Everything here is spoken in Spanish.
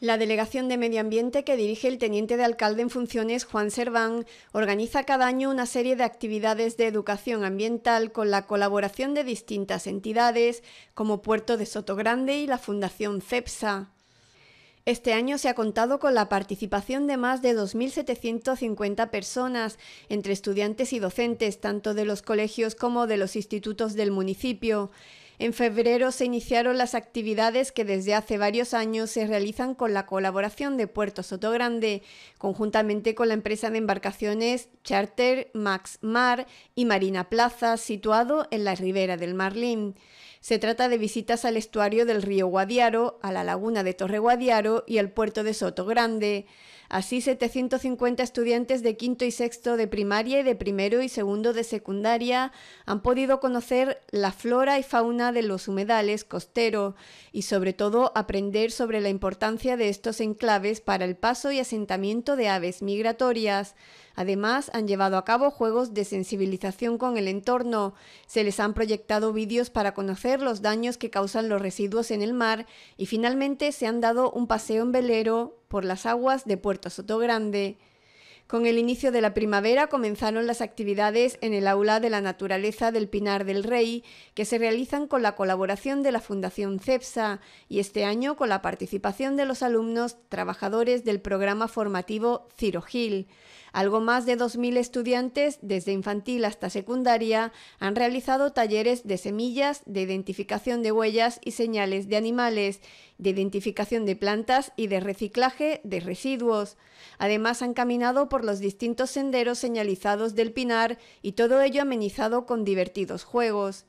La Delegación de Medio Ambiente que dirige el teniente de alcalde en funciones, Juan Serván, organiza cada año una serie de actividades de educación ambiental con la colaboración de distintas entidades como Puerto de Sotogrande y la Fundación CEPSA. Este año se ha contado con la participación de más de 2.750 personas, entre estudiantes y docentes, tanto de los colegios como de los institutos del municipio. En febrero se iniciaron las actividades que desde hace varios años se realizan con la colaboración de Puerto Sotogrande, conjuntamente con la empresa de embarcaciones Charter Max Mar y Marina Plaza, situado en la ribera del Marlín. Se trata de visitas al estuario del río Guadiaro, a la laguna de Torre Guadiaro y al puerto de Soto Grande. Así, 750 estudiantes de quinto y sexto de primaria y de primero y segundo de secundaria han podido conocer la flora y fauna de los humedales costero y sobre todo aprender sobre la importancia de estos enclaves para el paso y asentamiento de aves migratorias. Además, han llevado a cabo juegos de sensibilización con el entorno, se les han proyectado vídeos para conocer los daños que causan los residuos en el mar y finalmente se han dado un paseo en velero por las aguas de Puerto Sotogrande. Con el inicio de la primavera comenzaron las actividades en el Aula de la Naturaleza del Pinar del Rey, que se realizan con la colaboración de la Fundación CEPSA y este año con la participación de los alumnos trabajadores del programa formativo cirogil Algo más de 2.000 estudiantes, desde infantil hasta secundaria, han realizado talleres de semillas, de identificación de huellas y señales de animales, de identificación de plantas y de reciclaje de residuos. Además, han caminado por los distintos senderos señalizados del Pinar y todo ello amenizado con divertidos juegos.